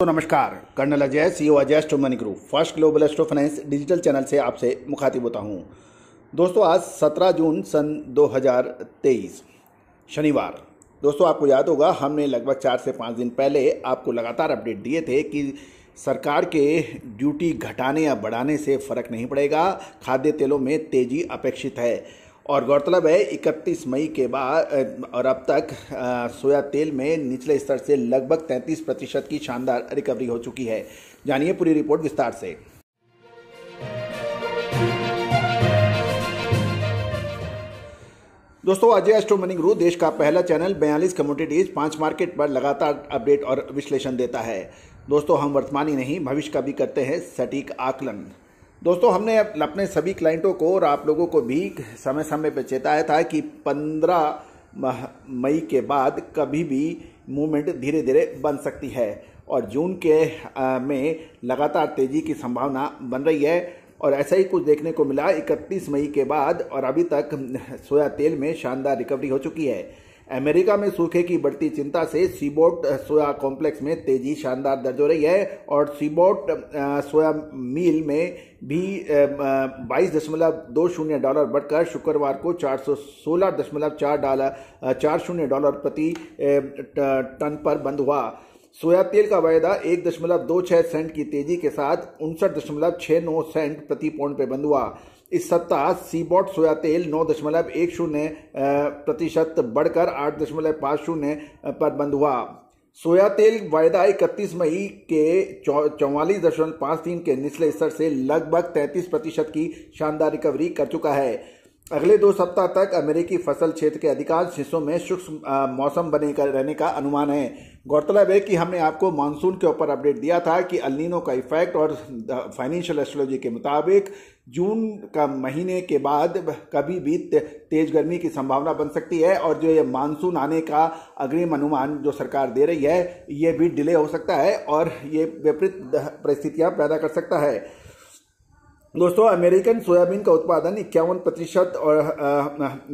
तो नमस्कार colonel Ajay CEO e Ajay Astro money group first global astro finance digital channel से आपसे मुखातिब होता हूँ दोस्तों आज 17 जून सन 2023 शनिवार दोस्तों आपको याद होगा हमने लगभग चार से पाँच दिन पहले आपको लगातार अपडेट दिए थे कि सरकार के ड्यूटी घटाने या बढ़ाने से फ़र्क नहीं पड़ेगा खाद्य तेलों में तेज़ी अपेक्षित है और गौरतलब है 31 मई के बाद और अब तक सोया तेल में निचले स्तर से लगभग 33 प्रतिशत की शानदार रिकवरी हो चुकी है जानिए पूरी रिपोर्ट विस्तार से दोस्तों अजय एस्ट्रो मनिंग रू देश का पहला चैनल 42 कम्युनिटीज पांच मार्केट पर लगातार अपडेट और विश्लेषण देता है दोस्तों हम वर्तमान ही नहीं भविष्य का भी करते हैं सटीक आकलन दोस्तों हमने अपने सभी क्लाइंटों को और आप लोगों को भी समय समय पर चेताया था कि 15 मई के बाद कभी भी मूवमेंट धीरे धीरे बन सकती है और जून के आ, में लगातार तेज़ी की संभावना बन रही है और ऐसा ही कुछ देखने को मिला 31 मई के बाद और अभी तक सोया तेल में शानदार रिकवरी हो चुकी है अमेरिका में सूखे की बढ़ती चिंता से सीबोट सोया कॉम्प्लेक्स में तेजी शानदार दर्ज हो रही है और सीबोट सोया मील में भी बाईस दशमलव दो शून्य डॉलर बढ़कर शुक्रवार को चार सौ सोलह दशमलव चार डॉलर चार शून्य डॉलर प्रति टन पर बंद हुआ सोया तेल का वायदा एक दशमलव दो छः सेंट की तेजी के साथ उनसठ दशमलव छः नौ सेंट प्रति पौंड पर बंद हुआ इस सप्ताह सीबॉट सोया तेल नौ दशमलव एक शून्य प्रतिशत बढ़कर आठ दशमलव पाँच शून्य पर बंद हुआ सोया तेल वायदा इकतीस मई के चौवालीस दशमलव पाँच तीन के निचले स्तर से लगभग तैंतीस प्रतिशत की शानदार रिकवरी कर चुका है अगले दो सप्ताह तक अमेरिकी फसल क्षेत्र के अधिकांश हिस्सों में शुष्क मौसम बने का रहने का अनुमान है गौरतलब है कि हमने आपको मानसून के ऊपर अपडेट दिया था कि अलिनो का इफेक्ट और फाइनेंशियल एस्ट्रोलॉजी के मुताबिक जून का महीने के बाद कभी भी तेज गर्मी की संभावना बन सकती है और जो ये मानसून आने का अग्रिम अनुमान जो सरकार दे रही है ये भी डिले हो सकता है और ये विपरीत परिस्थितियाँ पैदा कर सकता है दोस्तों अमेरिकन सोयाबीन का उत्पादन इक्यावन प्रतिशत और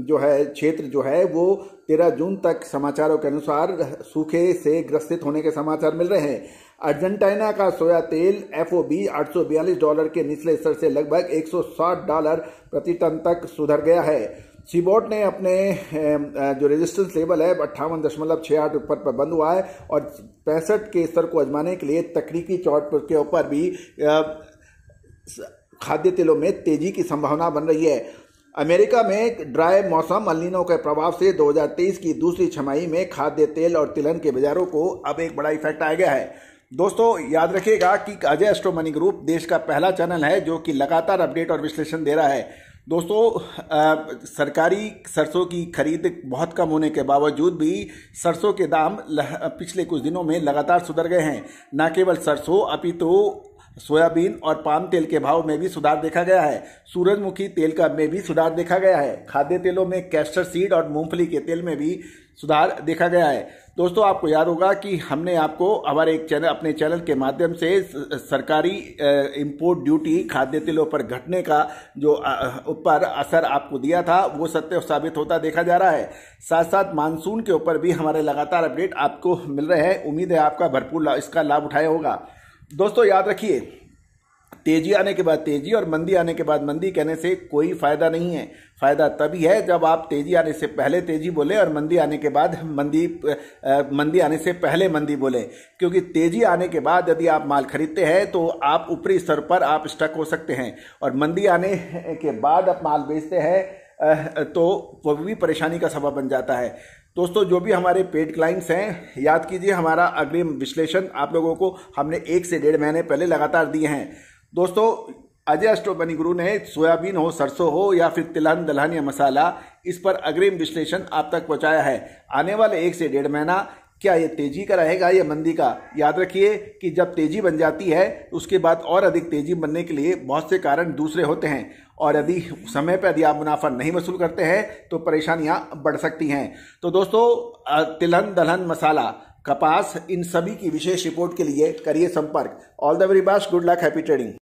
जो है क्षेत्र जो है वो तेरह जून तक समाचारों के अनुसार सूखे से ग्रसित होने के समाचार मिल रहे हैं अर्जेंटीना का सोया तेल एफ ओ बी आठ डॉलर के निचले स्तर से लगभग 160 डॉलर प्रति टन तक सुधर गया है सीबोट ने अपने जो रेजिस्टेंस लेवल है अट्ठावन दशमलव छः आठ ऊपर पर बंद हुआ है और पैंसठ के स्तर को आजमाने के लिए तकनीकी चौट के ऊपर भी खाद्य तेलों में तेजी की संभावना बन रही है अमेरिका में ड्राई मौसम मलिनों के प्रभाव से 2023 की दूसरी छमाही में खाद्य तेल और तिलहन के बाजारों को अब एक बड़ा इफेक्ट आ गया है दोस्तों याद रखिएगा कि अजय एस्ट्रो मनी ग्रुप देश का पहला चैनल है जो कि लगातार अपडेट और विश्लेषण दे रहा है दोस्तों आ, सरकारी सरसों की खरीद बहुत कम होने के बावजूद भी सरसों के दाम पिछले कुछ दिनों में लगातार सुधर गए हैं न केवल सरसों अभी तो सोयाबीन और पाम तेल के भाव में भी सुधार देखा गया है सूरजमुखी तेल का में भी सुधार देखा गया है खाद्य तेलों में कैस्टर सीड और मूंगफली के तेल में भी सुधार देखा गया है दोस्तों आपको याद होगा कि हमने आपको हमारे एक चैनल अपने चैनल के माध्यम से सरकारी इंपोर्ट ड्यूटी खाद्य तेलों पर घटने का जो ऊपर असर आपको दिया था वो सत्य साबित होता देखा जा रहा है साथ साथ मानसून के ऊपर भी हमारे लगातार अपडेट आपको मिल रहे हैं उम्मीद है आपका भरपूर इसका लाभ उठाया होगा दोस्तों याद रखिए तेजी आने के बाद तेजी और मंदी आने के बाद मंदी कहने से कोई फायदा नहीं है फायदा तभी है जब आप तेजी आने से पहले तेजी बोले और मंदी आने के बाद मंदी मंदी आने से पहले मंदी बोले क्योंकि तेजी आने के बाद यदि आप माल खरीदते हैं तो आप ऊपरी स्तर पर आप स्टक हो सकते हैं और मंदी आने के बाद आप माल बेचते हैं तो वो भी परेशानी का सबब बन जाता है दोस्तों जो भी हमारे पेड क्लाइंट्स हैं याद कीजिए हमारा अग्रिम विश्लेषण आप लोगों को हमने एक से डेढ़ महीने पहले लगातार दिए हैं दोस्तों अजय अष्टोपनी गुरु ने सोयाबीन हो सरसों हो या फिर तिलहन दलहन या मसाला इस पर अग्रिम विश्लेषण आप तक पहुंचाया है आने वाले एक से डेढ़ महीना क्या ये तेजी का रहेगा या मंदी का याद रखिए कि जब तेजी बन जाती है उसके बाद और अधिक तेजी बनने के लिए बहुत से कारण दूसरे होते हैं और यदि समय पर यदि आप मुनाफा नहीं वसूल करते हैं तो परेशानियां बढ़ सकती हैं तो दोस्तों तिलहन दलहन मसाला कपास इन सभी की विशेष रिपोर्ट के लिए करिए संपर्क all the very best good luck happy trading